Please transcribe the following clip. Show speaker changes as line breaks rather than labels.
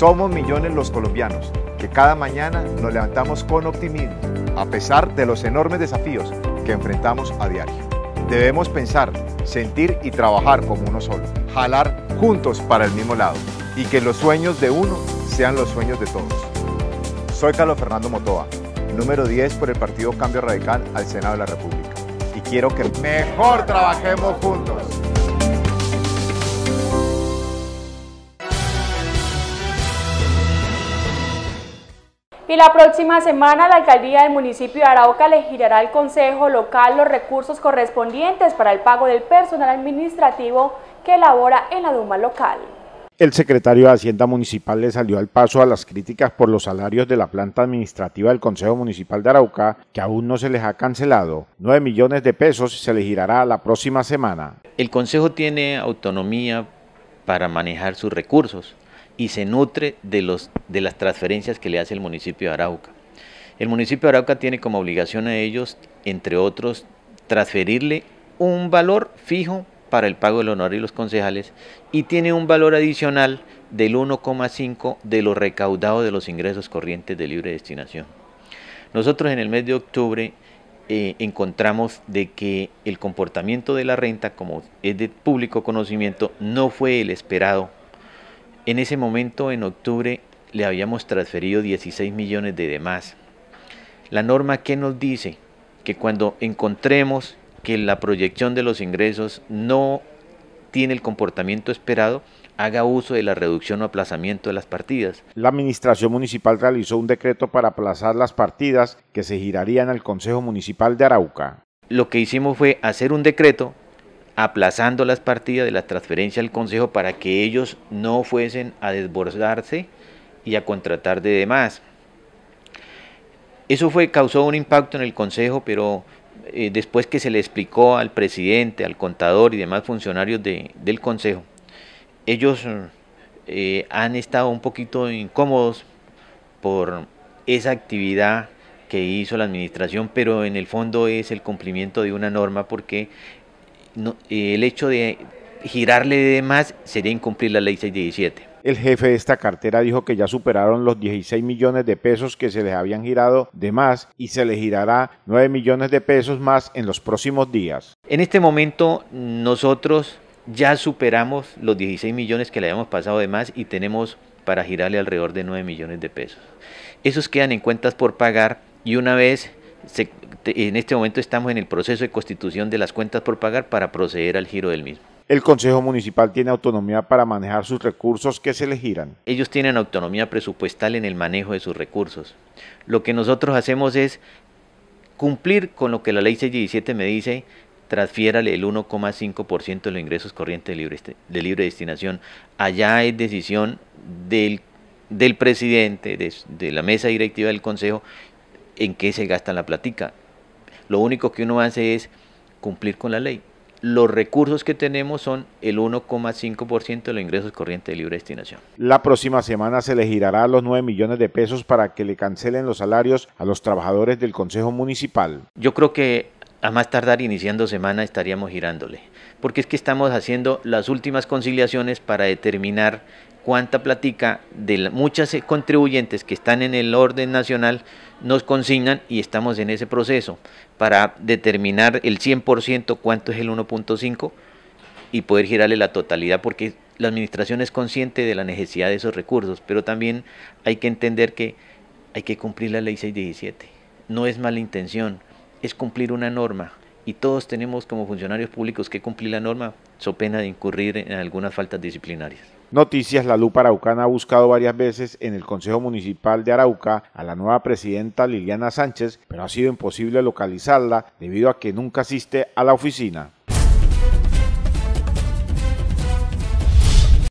Somos millones los colombianos que cada mañana nos levantamos con optimismo a pesar de los enormes desafíos que enfrentamos a diario. Debemos pensar, sentir y trabajar como uno solo, jalar juntos para el mismo lado y que los sueños de uno sean los sueños de todos. Soy Carlos Fernando Motoa, número 10 por el Partido Cambio Radical al Senado de la República y quiero que mejor trabajemos juntos.
Y la próxima
semana la alcaldía del municipio de Arauca le girará al Consejo Local los recursos correspondientes para el pago del personal administrativo que elabora en la Duma local. El secretario de Hacienda Municipal le salió al paso a las críticas por los salarios de la planta administrativa del Consejo Municipal de Arauca, que aún no se les ha cancelado. 9 millones de pesos se les girará la próxima semana.
El Consejo tiene autonomía para manejar sus recursos y se nutre de, los, de las transferencias que le hace el municipio de Arauca. El municipio de Arauca tiene como obligación a ellos, entre otros, transferirle un valor fijo para el pago del honor y los concejales y tiene un valor adicional del 1,5 de lo recaudado de los ingresos corrientes de libre destinación. Nosotros en el mes de octubre eh, encontramos de que el comportamiento de la renta, como es de público conocimiento, no fue el esperado en ese momento, en octubre, le habíamos transferido 16 millones de demás. La norma que nos dice que cuando encontremos que la proyección de los ingresos no tiene el comportamiento esperado, haga uso de la reducción o aplazamiento de las partidas.
La Administración Municipal realizó un decreto para aplazar las partidas que se girarían al Consejo Municipal de Arauca.
Lo que hicimos fue hacer un decreto aplazando las partidas de la transferencia al Consejo para que ellos no fuesen a desbordarse y a contratar de demás. Eso fue, causó un impacto en el Consejo, pero eh, después que se le explicó al presidente, al contador y demás funcionarios de, del Consejo, ellos eh, han estado un poquito incómodos por esa actividad que hizo la administración, pero en el fondo es el cumplimiento de una norma porque el hecho de girarle de más sería incumplir la ley 617.
El jefe de esta cartera dijo que ya superaron los 16 millones de pesos que se les habían girado de más y se les girará 9 millones de pesos más en los próximos días.
En este momento nosotros ya superamos los 16 millones que le habíamos pasado de más y tenemos para girarle alrededor de 9 millones de pesos. Esos quedan en cuentas por pagar y una vez en este momento estamos en el proceso de constitución de las cuentas por pagar para proceder al giro del mismo.
El Consejo Municipal tiene autonomía para manejar sus recursos que se le giran.
Ellos tienen autonomía presupuestal en el manejo de sus recursos. Lo que nosotros hacemos es cumplir con lo que la ley 617 me dice, transfiérale el 1,5% de los ingresos corrientes de libre, de libre destinación. Allá es decisión del, del presidente, de la mesa directiva del Consejo, en qué se gasta la platica. Lo único que uno hace es cumplir con la ley. Los recursos que tenemos son el 1,5% de los ingresos corrientes de libre destinación.
La próxima semana se le girará los 9 millones de pesos para que le cancelen los
salarios a los trabajadores del Consejo Municipal. Yo creo que a más tardar iniciando semana estaríamos girándole, porque es que estamos haciendo las últimas conciliaciones para determinar cuánta platica de muchas contribuyentes que están en el orden nacional nos consignan y estamos en ese proceso para determinar el 100% cuánto es el 1.5 y poder girarle la totalidad porque la administración es consciente de la necesidad de esos recursos, pero también hay que entender que hay que cumplir la ley 617. No es mala intención, es cumplir una norma y todos tenemos como funcionarios públicos que cumplir la norma so pena de incurrir en algunas faltas disciplinarias.
Noticias, la Lupa Araucana ha buscado varias veces en el Consejo Municipal de Arauca a la nueva presidenta Liliana Sánchez, pero ha sido imposible localizarla debido a que nunca asiste a la oficina.